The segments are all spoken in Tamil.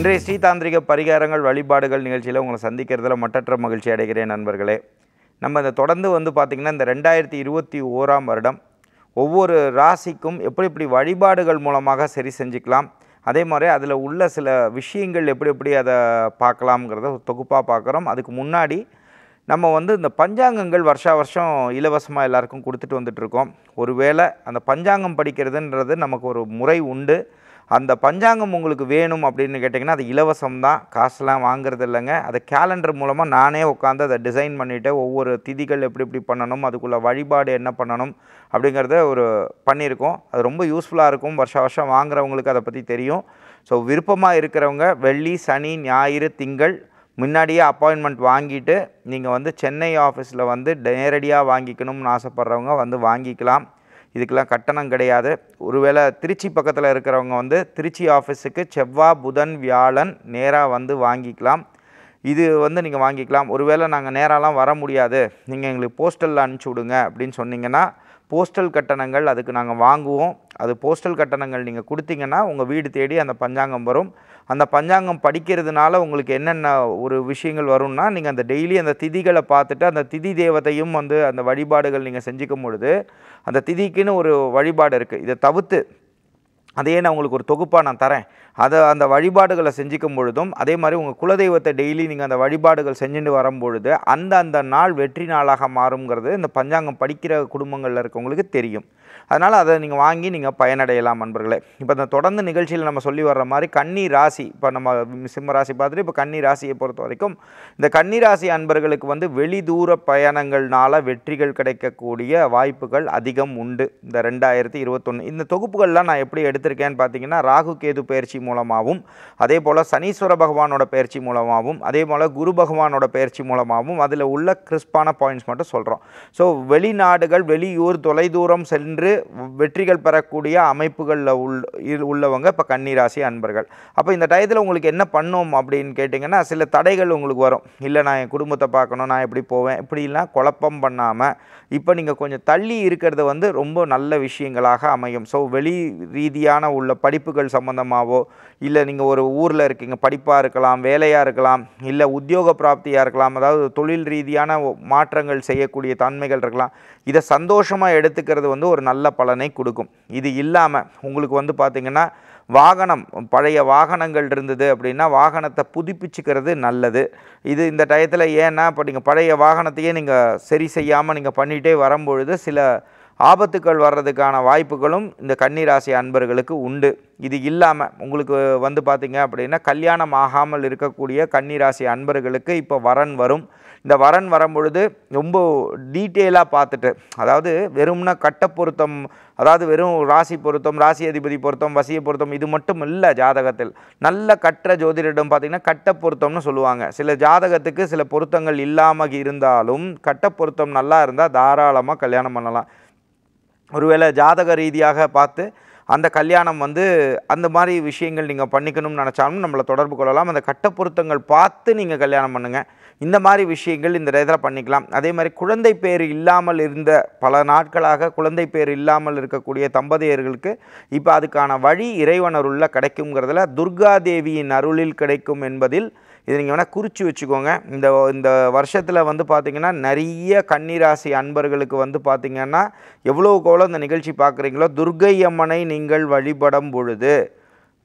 இன்றைய ஸ்ரீதாந்திரிக பரிகாரங்கள் வழிபாடுகள் நிகழ்ச்சியில் உங்களை சந்திக்கிறதுல மட்டற்ற மகிழ்ச்சி அடைகிறேன் நண்பர்களே நம்ம இந்த தொடர்ந்து வந்து பார்த்திங்கன்னா இந்த ரெண்டாயிரத்தி இருபத்தி ஓராம் வருடம் ஒவ்வொரு ராசிக்கும் எப்படி எப்படி வழிபாடுகள் மூலமாக சரி செஞ்சுக்கலாம் அதே மாதிரி அதில் உள்ள சில விஷயங்கள் எப்படி எப்படி அதை பார்க்கலாம்ங்கிறத தொகுப்பாக பார்க்குறோம் அதுக்கு முன்னாடி நம்ம வந்து இந்த பஞ்சாங்கங்கள் வருஷா வருஷம் இலவசமாக எல்லாருக்கும் கொடுத்துட்டு வந்துட்டுருக்கோம் ஒருவேளை அந்த பஞ்சாங்கம் படிக்கிறதுன்றது நமக்கு ஒரு முறை உண்டு அந்த பஞ்சாங்கம் உங்களுக்கு வேணும் அப்படின்னு கேட்டிங்கன்னா அது இலவசம் தான் காசுலாம் வாங்குறது இல்லைங்க அதை கேலண்டர் மூலமாக நானே உட்காந்து அதை டிசைன் பண்ணிவிட்டு ஒவ்வொரு திதிகள் எப்படி எப்படி பண்ணணும் அதுக்குள்ளே வழிபாடு என்ன பண்ணணும் அப்படிங்கிறத ஒரு பண்ணியிருக்கோம் அது ரொம்ப யூஸ்ஃபுல்லாக இருக்கும் வருஷ வருஷம் வாங்குறவங்களுக்கு அதை பற்றி தெரியும் ஸோ விருப்பமாக இருக்கிறவங்க வெள்ளி சனி ஞாயிறு திங்கள் முன்னாடியே அப்பாயின்மெண்ட் வாங்கிட்டு நீங்கள் வந்து சென்னை ஆஃபீஸில் வந்து நேரடியாக வாங்கிக்கணும்னு ஆசைப்பட்றவங்க வந்து வாங்கிக்கலாம் இதுக்கெல்லாம் கட்டணம் கிடையாது ஒருவேளை திருச்சி பக்கத்தில் இருக்கிறவங்க வந்து திருச்சி ஆஃபீஸுக்கு செவ்வாய் புதன் வியாழன் நேராக வந்து வாங்கிக்கலாம் இது வந்து நீங்கள் வாங்கிக்கலாம் ஒருவேளை நாங்கள் நேராலாம் வர முடியாது நீங்கள் எங்களுக்கு போஸ்டலில் அனுப்பிச்சி விடுங்க அப்படின்னு சொன்னீங்கன்னா போஸ்டல் கட்டணங்கள் அதுக்கு நாங்கள் வாங்குவோம் அது போஸ்டல் கட்டணங்கள் நீங்கள் கொடுத்தீங்கன்னா உங்கள் வீடு தேடி அந்த பஞ்சாங்கம் வரும் அந்த பஞ்சாங்கம் படிக்கிறதுனால உங்களுக்கு என்னென்ன ஒரு விஷயங்கள் வரும்னா நீங்கள் அந்த டெய்லி அந்த திதிகளை பார்த்துட்டு அந்த திதி தேவத்தையும் வந்து அந்த வழிபாடுகள் நீங்கள் செஞ்சுக்கும் பொழுது அந்த திதிக்குன்னு ஒரு வழிபாடு இருக்குது இதை தவிர்த்து அதையே நான் உங்களுக்கு ஒரு தொகுப்பாக நான் தரேன் அதை அந்த வழிபாடுகளை செஞ்சுக்கும் பொழுதும் அதே மாதிரி உங்கள் குலதெய்வத்தை டெய்லி நீங்கள் அந்த வழிபாடுகள் செஞ்சுட்டு வரும்பொழுது அந்த அந்த நாள் வெற்றி நாளாக மாறுங்கிறது இந்த பஞ்சாங்கம் படிக்கிற குடும்பங்களில் இருக்கவங்களுக்கு தெரியும் அதனால் அதை நீங்கள் வாங்கி நீங்கள் பயனடையலாம் நண்பர்களே இப்போ இந்த தொடர்ந்து நிகழ்ச்சியில் நம்ம சொல்லி வர்ற மாதிரி கன்னி ராசி இப்போ நம்ம சிம்ம ராசி பார்த்துட்டு இப்போ கன்னி ராசியை பொறுத்த வரைக்கும் இந்த கன்னி ராசி அன்பர்களுக்கு வந்து வெளி தூர பயணங்கள்னால வெற்றிகள் கிடைக்கக்கூடிய வாய்ப்புகள் அதிகம் உண்டு இந்த ரெண்டாயிரத்தி இருபத்தொன்று இந்த தொகுப்புகள்லாம் நான் எப்படி எடுத்திருக்கேன்னு பார்த்தீங்கன்னா ராகு கேது பயிற்சி மூலமாகவும் அதே போல் சனீஸ்வர பகவானோட பயிற்சி மூலமாகவும் அதே போல் குரு பகவானோட பயிற்சி மூலமாகவும் அதில் உள்ள கிறிஸ்பான பாயிண்ட்ஸ் மட்டும் சொல்கிறோம் ஸோ வெளிநாடுகள் வெளியூர் தொலைதூரம் சென்று வெற்றிகள் பெறக்கூடிய அமைப்புகளில் உள் உள்ளவங்க இப்போ கன்னிராசி அன்பர்கள் அப்போ இந்த டயத்தில் உங்களுக்கு என்ன பண்ணோம் அப்படின்னு கேட்டிங்கன்னா சில தடைகள் உங்களுக்கு வரும் இல்லை நான் என் குடும்பத்தை பார்க்கணும் நான் எப்படி போவேன் இப்படிலாம் குழப்பம் பண்ணாமல் இப்போ நீங்கள் கொஞ்சம் தள்ளி இருக்கிறது வந்து ரொம்ப நல்ல விஷயங்களாக அமையும் ஸோ வெளி ரீதியான உள்ள படிப்புகள் சம்மந்தமாகவோ இல்லை நீங்கள் ஒரு ஊரில் இருக்கீங்க படிப்பாக இருக்கலாம் வேலையாக இருக்கலாம் இல்லை உத்தியோக பிராப்தியாக இருக்கலாம் அதாவது தொழில் ரீதியான மாற்றங்கள் செய்யக்கூடிய தன்மைகள் இருக்கலாம் இதை சந்தோஷமாக எடுத்துக்கிறது வந்து ஒரு நல்ல பலனை கொடுக்கும் இது இல்லாமல் உங்களுக்கு வந்து பார்த்திங்கன்னா வாகனம் பழைய வாகனங்கள் இருந்தது அப்படின்னா வாகனத்தை புதுப்பிச்சுக்கிறது நல்லது இது இந்த டயத்தில் ஏன்னா இப்போ நீங்கள் பழைய வாகனத்தையே நீங்கள் சரி செய்யாமல் நீங்கள் பண்ணிகிட்டே வரும்பொழுது சில ஆபத்துக்கள் வர்றதுக்கான வாய்ப்புகளும் இந்த கன்னிராசி அன்பர்களுக்கு உண்டு இது இல்லாமல் உங்களுக்கு வந்து பார்த்திங்க அப்படின்னா கல்யாணம் ஆகாமல் இருக்கக்கூடிய கன்னிராசி அன்பர்களுக்கு இப்போ வரன் வரும் இந்த வரன் வரும்பொழுது ரொம்ப டீட்டெயிலாக பார்த்துட்டு அதாவது வெறும்னா கட்ட பொருத்தம் அதாவது வெறும் ராசி பொருத்தம் ராசி அதிபதி பொருத்தம் வசிய பொருத்தம் இது மட்டும் இல்லை ஜாதகத்தில் நல்ல கற்ற ஜோதிடம் பார்த்திங்கன்னா கட்ட பொருத்தம்னு சொல்லுவாங்க சில ஜாதகத்துக்கு சில பொருத்தங்கள் இல்லாமல் இருந்தாலும் கட்ட பொருத்தம் நல்லா இருந்தால் தாராளமாக கல்யாணம் பண்ணலாம் ஒருவேளை ஜாதக ரீதியாக பார்த்து அந்த கல்யாணம் வந்து அந்த மாதிரி விஷயங்கள் நீங்கள் பண்ணிக்கணும்னு நினச்சாலும் நம்மளை தொடர்பு கொள்ளலாம் அந்த கட்ட பொருத்தங்கள் பார்த்து நீங்கள் கல்யாணம் பண்ணுங்கள் இந்த மாதிரி விஷயங்கள் இந்த இதில் பண்ணிக்கலாம் அதே மாதிரி குழந்தை பேர் இல்லாமல் இருந்த பல நாட்களாக குழந்தை பேர் இல்லாமல் இருக்கக்கூடிய தம்பதியர்களுக்கு இப்போ அதுக்கான வழி இறைவனருள்ள கிடைக்குங்கிறதுல துர்காதேவியின் அருளில் கிடைக்கும் என்பதில் இது நீங்கள் வேணால் குறித்து வச்சுக்கோங்க இந்த இந்த வருஷத்தில் வந்து பார்த்திங்கன்னா நிறைய கன்னிராசி அன்பர்களுக்கு வந்து பார்த்திங்கன்னா எவ்வளோ எவ்வளோ இந்த நிகழ்ச்சி பார்க்குறீங்களோ துர்கை அம்மனை நீங்கள் வழிபடும் பொழுது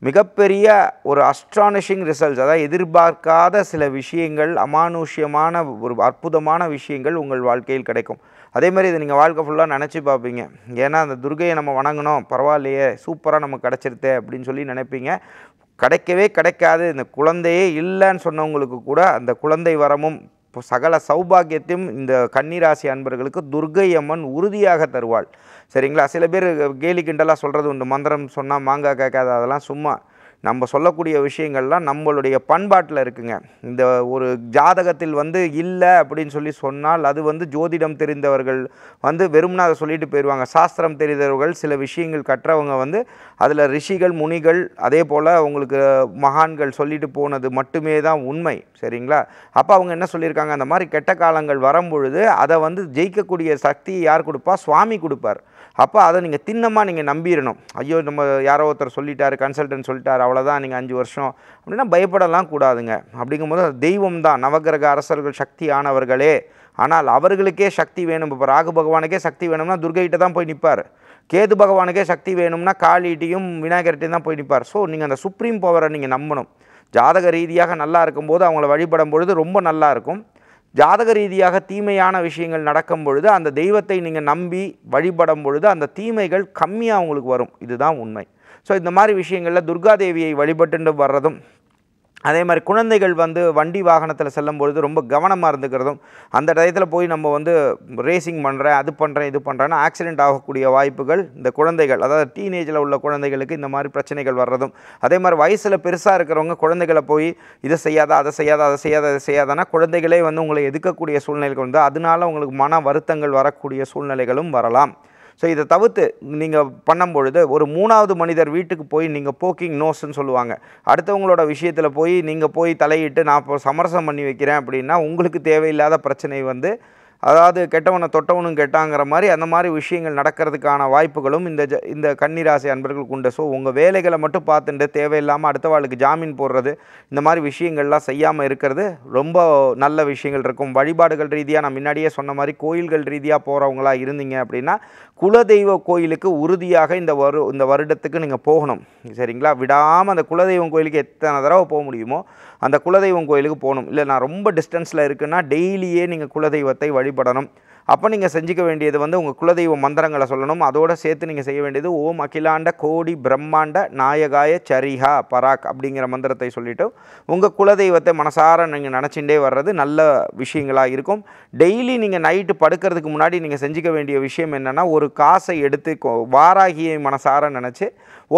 மிகப்பெரிய ஒரு அஸ்ட்ரானிஷிங் ரிசல்ட்ஸ் அதாவது எதிர்பார்க்காத சில விஷயங்கள் அமானுஷ்யமான ஒரு அற்புதமான விஷயங்கள் உங்கள் வாழ்க்கையில் கிடைக்கும் அதே மாதிரி இதை நீங்கள் வாழ்க்கை ஃபுல்லாக நினச்சி பார்ப்பீங்க ஏன்னா அந்த துர்கையை நம்ம வணங்கணும் பரவாயில்லையே சூப்பராக நமக்கு கிடச்சிருத்தே அப்படின்னு சொல்லி நினைப்பீங்க கிடைக்கவே கிடைக்காது இந்த குழந்தையே இல்லைன்னு சொன்னவங்களுக்கு கூட அந்த குழந்தை வரமும் சகல சௌபாகியத்தையும் இந்த கன்னிராசி அன்பர்களுக்கு துர்கை அம்மன் உறுதியாக தருவாள் சரிங்களா சில பேர் கேலி கிண்டலாக சொல்கிறது உண்டு மந்திரம் சொன்னால் மாங்காய் கேட்காது அதெல்லாம் சும்மா நம்ம சொல்லக்கூடிய விஷயங்கள்லாம் நம்மளுடைய பண்பாட்டில் இருக்குங்க இந்த ஒரு ஜாதகத்தில் வந்து இல்லை அப்படின்னு சொல்லி சொன்னால் அது வந்து ஜோதிடம் தெரிந்தவர்கள் வந்து வெறும்னா அதை சொல்லிட்டு போயிடுவாங்க சாஸ்திரம் தெரிந்தவர்கள் சில விஷயங்கள் கற்றவங்க வந்து அதில் ரிஷிகள் முனிகள் அதே போல் அவங்களுக்கு மகான்கள் சொல்லிட்டு போனது மட்டுமே தான் உண்மை சரிங்களா அப்போ அவங்க என்ன சொல்லியிருக்காங்க அந்த மாதிரி கெட்ட காலங்கள் வரும்பொழுது அதை வந்து ஜெயிக்கக்கூடிய சக்தி யார் கொடுப்பா சுவாமி கொடுப்பார் அப்போ அதை நீங்கள் திண்ணமாக நீங்கள் நம்பிடணும் ஐயோ நம்ம யாரோ ஒருத்தர் சொல்லிட்டார் கன்சல்டன்ட் சொல்லிட்டார் அவ்வளோதான் நீங்கள் அஞ்சு வருஷம் அப்படின்னா பயப்படலாம் கூடாதுங்க அப்படிங்கும்போது தெய்வம் தான் நவகிரக அரசர்கள் சக்தி ஆனவர்களே ஆனால் அவர்களுக்கே சக்தி வேணும் இப்போ ராகு பகவானுக்கே சக்தி வேணும்னா துர்கைகிட்ட தான் போய் நிற்பார் கேது பகவானுக்கே சக்தி வேணும்னா காளிகிட்டையும் விநாயகர்கிட்டையும் தான் போய் நிற்பார் ஸோ நீங்கள் அந்த சுப்ரீம் பவரை நீங்கள் நம்பணும் ஜாதக ரீதியாக நல்லா இருக்கும்போது அவங்கள வழிபடும் பொழுது ரொம்ப நல்லாயிருக்கும் ஜாதக ரீதியாக தீமையான விஷயங்கள் நடக்கும் பொழுது அந்த தெய்வத்தை நீங்கள் நம்பி வழிபடும் பொழுது அந்த தீமைகள் கம்மியாக உங்களுக்கு வரும் இதுதான் உண்மை ஸோ இந்த மாதிரி விஷயங்களில் துர்காதேவியை வழிபட்டு வர்றதும் அதே மாதிரி குழந்தைகள் வந்து வண்டி வாகனத்தில் செல்லும் பொழுது ரொம்ப கவனமாக இருந்துக்கிறதும் அந்த டயத்தில் போய் நம்ம வந்து ரேசிங் பண்ணுறேன் அது பண்ணுறேன் இது பண்ணுறேன்னா ஆக்சிடெண்ட் ஆகக்கூடிய வாய்ப்புகள் இந்த குழந்தைகள் அதாவது டீனேஜில் உள்ள குழந்தைகளுக்கு இந்த மாதிரி பிரச்சனைகள் வர்றதும் அதே மாதிரி வயசில் பெருசாக இருக்கிறவங்க குழந்தைகளை போய் இதை செய்யாத அதை செய்யாத அதை செய்யாத அதை செய்யாதனா குழந்தைகளே வந்து உங்களை எதுக்கக்கூடிய சூழ்நிலைகள் வந்து அதனால் உங்களுக்கு மன வருத்தங்கள் வரக்கூடிய சூழ்நிலைகளும் வரலாம் ஸோ இதை தவிர்த்து நீங்கள் பண்ணும்பொழுது ஒரு மூணாவது மனிதர் வீட்டுக்கு போய் நீங்கள் போக்கிங் நோஸ்ன்னு சொல்லுவாங்க அடுத்தவங்களோட விஷயத்தில் போய் நீங்கள் போய் தலையிட்டு நான் இப்போ சமரசம் பண்ணி வைக்கிறேன் அப்படின்னா உங்களுக்கு தேவையில்லாத பிரச்சனை வந்து அதாவது கெட்டவனை தொட்டவனும் கெட்டாங்கிற மாதிரி அந்த மாதிரி விஷயங்கள் நடக்கிறதுக்கான வாய்ப்புகளும் இந்த ஜ இந்த கன்னிராசி அன்பர்களுக்கு உண்டு ஸோ உங்கள் வேலைகளை மட்டும் பார்த்துட்டு தேவையில்லாமல் அடுத்த வாழ்க்கை ஜாமீன் போடுறது இந்த மாதிரி விஷயங்கள்லாம் செய்யாமல் இருக்கிறது ரொம்ப நல்ல விஷயங்கள் இருக்கும் வழிபாடுகள் ரீதியாக நான் முன்னாடியே சொன்ன மாதிரி கோயில்கள் ரீதியாக போகிறவங்களாக இருந்தீங்க அப்படின்னா குலதெய்வ கோயிலுக்கு உறுதியாக இந்த வரு இந்த வருடத்துக்கு நீங்கள் போகணும் சரிங்களா விடாமல் அந்த குலதெய்வம் கோயிலுக்கு எத்தனை தடவை போக முடியுமோ அந்த குலதெய்வம் கோயிலுக்கு போகணும் இல்லை நான் ரொம்ப டிஸ்டன்ஸில் இருக்குன்னா டெய்லியே நீங்கள் குலதெய்வத்தை வழிபடணும் அப்போ நீங்கள் செஞ்சுக்க வேண்டியது வந்து உங்கள் குலதெய்வ மந்திரங்களை சொல்லணும் அதோடு சேர்த்து நீங்கள் செய்ய வேண்டியது ஓம் அகிலாண்ட கோடி பிரம்மாண்ட நாயகாய சரிஹா பராக் அப்படிங்கிற மந்திரத்தை சொல்லிவிட்டு உங்கள் குலதெய்வத்தை மனசார நீங்கள் நினச்சிண்டே வர்றது நல்ல விஷயங்களாக இருக்கும் டெய்லி நீங்கள் நைட்டு படுக்கிறதுக்கு முன்னாடி நீங்கள் செஞ்சுக்க வேண்டிய விஷயம் என்னென்னா ஒரு காசை எடுத்து வாராகியை மனசார நினச்சி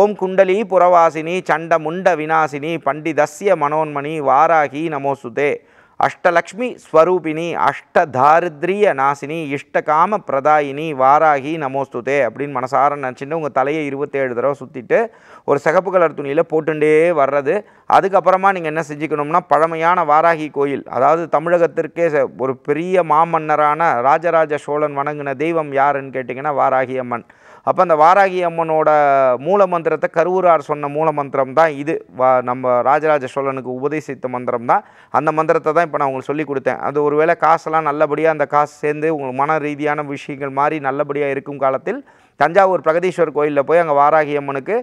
ஓம் குண்டலி புறவாசினி சண்ட முண்ட வினாசினி பண்டிதஸ்ய மனோன்மணி வாராகி நமோசுதே அஷ்டலக்ஷ்மி ஸ்வரூபிணி அஷ்டதாரித்ரிய நாசினி இஷ்டகாம பிரதாயினி வாராகி நமோஸ்துதே அப்படின்னு மனசார நினச்சிட்டு உங்கள் தலையை இருபத்தேழு தடவை சுற்றிட்டு ஒரு சிகப்பு கலர் துணியில் போட்டுண்டே வர்றது அதுக்கப்புறமா நீங்கள் என்ன செஞ்சுக்கணும்னா பழமையான வாராகி கோயில் அதாவது தமிழகத்திற்கே ஒரு பெரிய மாமன்னரான ராஜராஜ சோழன் வணங்கின தெய்வம் யாருன்னு கேட்டிங்கன்னா வாராகி அம்மன் அப்போ அந்த வாராகி அம்மனோட மூல மந்திரத்தை கருவூரார் சொன்ன மூல மந்திரம் தான் இது வா நம்ம ராஜராஜ சோழனுக்கு உபதேசித்த மந்திரம் தான் அந்த மந்திரத்தை தான் இப்போ நான் உங்களுக்கு சொல்லி கொடுத்தேன் அது ஒருவேளை காசெல்லாம் நல்லபடியாக அந்த காசு சேர்ந்து உங்களுக்கு மன ரீதியான விஷயங்கள் மாதிரி நல்லபடியாக இருக்கும் காலத்தில் தஞ்சாவூர் பிரகதீஸ்வர் கோயிலில் போய் அங்கே வாராகி அம்மனுக்கு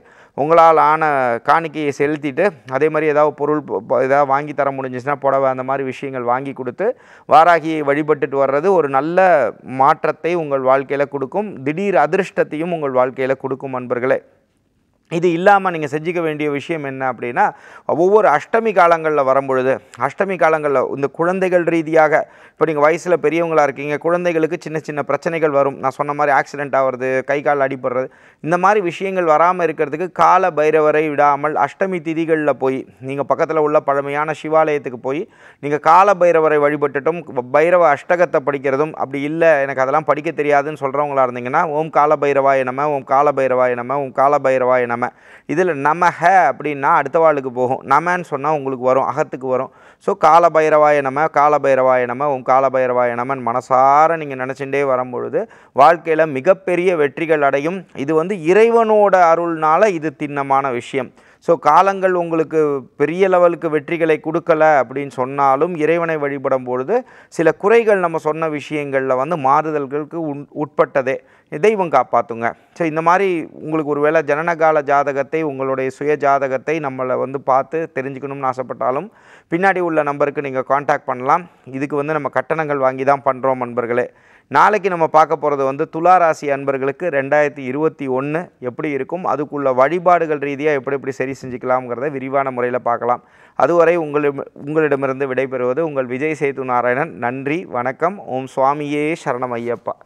உங்களால் ஆன காணிக்கையை செலுத்திட்டு அதே மாதிரி ஏதாவது பொருள் ஏதாவது வாங்கி தர முடிஞ்சிச்சுன்னா புடவை அந்த மாதிரி விஷயங்கள் வாங்கி கொடுத்து வாராகியை வழிபட்டுட்டு வர்றது ஒரு நல்ல மாற்றத்தை உங்கள் வாழ்க்கையில் கொடுக்கும் திடீர் அதிர்ஷ்டத்தையும் உங்கள் வாழ்க்கையில் கொடுக்கும் அன்பர்களே இது இல்லாமல் நீங்கள் செஞ்சிக்க வேண்டிய விஷயம் என்ன அப்படின்னா ஒவ்வொரு அஷ்டமி காலங்களில் வரும்பொழுது அஷ்டமி காலங்களில் இந்த குழந்தைகள் ரீதியாக இப்போ நீங்கள் வயசில் பெரியவங்களாக இருக்கீங்க குழந்தைகளுக்கு சின்ன சின்ன பிரச்சனைகள் வரும் நான் சொன்ன மாதிரி ஆக்சிடென்ட் ஆகிறது கை கால் அடிபடுறது இந்த மாதிரி விஷயங்கள் வராமல் இருக்கிறதுக்கு கால பைரவரை விடாமல் அஷ்டமி திதிகளில் போய் நீங்கள் பக்கத்தில் உள்ள பழமையான சிவாலயத்துக்கு போய் நீங்கள் கால பைரவரை வழிபட்டுட்டும் பைரவ அஷ்டகத்தை படிக்கிறதும் அப்படி இல்லை எனக்கு அதெல்லாம் படிக்க தெரியாதுன்னு சொல்கிறவங்களாக இருந்தீங்கன்னா ஓம் கால பைரவாய நம ஓம் கால பைரவாய நம ஓம் கால பைரவாய நம இதில் ஹ அப்படின்னா அடுத்த வாழ்க்கு போகும் நமன்னு சொன்னால் உங்களுக்கு வரும் அகத்துக்கு வரும் ஸோ காலபைரவாய நம காலபைரவாய நம உன் காலபைரவாய நமன் மனசார நீங்கள் நினச்சிட்டே வரும்பொழுது வாழ்க்கையில் மிகப்பெரிய வெற்றிகள் அடையும் இது வந்து இறைவனோட அருள்னால் இது திண்ணமான விஷயம் ஸோ காலங்கள் உங்களுக்கு பெரிய லெவலுக்கு வெற்றிகளை கொடுக்கல அப்படின்னு சொன்னாலும் இறைவனை வழிபடும் பொழுது சில குறைகள் நம்ம சொன்ன விஷயங்களில் வந்து மாறுதல்களுக்கு உன் உட்பட்டதே தெய்வம் காப்பாற்றுங்க ஸோ இந்த மாதிரி உங்களுக்கு ஒரு வேளை ஜனனகால ஜாதகத்தை உங்களுடைய சுய ஜாதகத்தை நம்மளை வந்து பார்த்து தெரிஞ்சுக்கணும்னு ஆசைப்பட்டாலும் பின்னாடி உள்ள நம்பருக்கு நீங்கள் காண்டாக்ட் பண்ணலாம் இதுக்கு வந்து நம்ம கட்டணங்கள் வாங்கி தான் பண்ணுறோம் நண்பர்களே நாளைக்கு நம்ம பார்க்க போகிறது வந்து துளாராசி அன்பர்களுக்கு ரெண்டாயிரத்தி இருபத்தி ஒன்று எப்படி இருக்கும் அதுக்குள்ள வழிபாடுகள் ரீதியாக எப்படி எப்படி சரி செஞ்சுக்கலாம்ங்கிறத விரிவான முறையில் பார்க்கலாம் அதுவரை உங்கள் உங்களிடமிருந்து விடைபெறுவது உங்கள் விஜய் சேது நாராயணன் நன்றி வணக்கம் ஓம் சுவாமியே சரணம் ஐயப்பா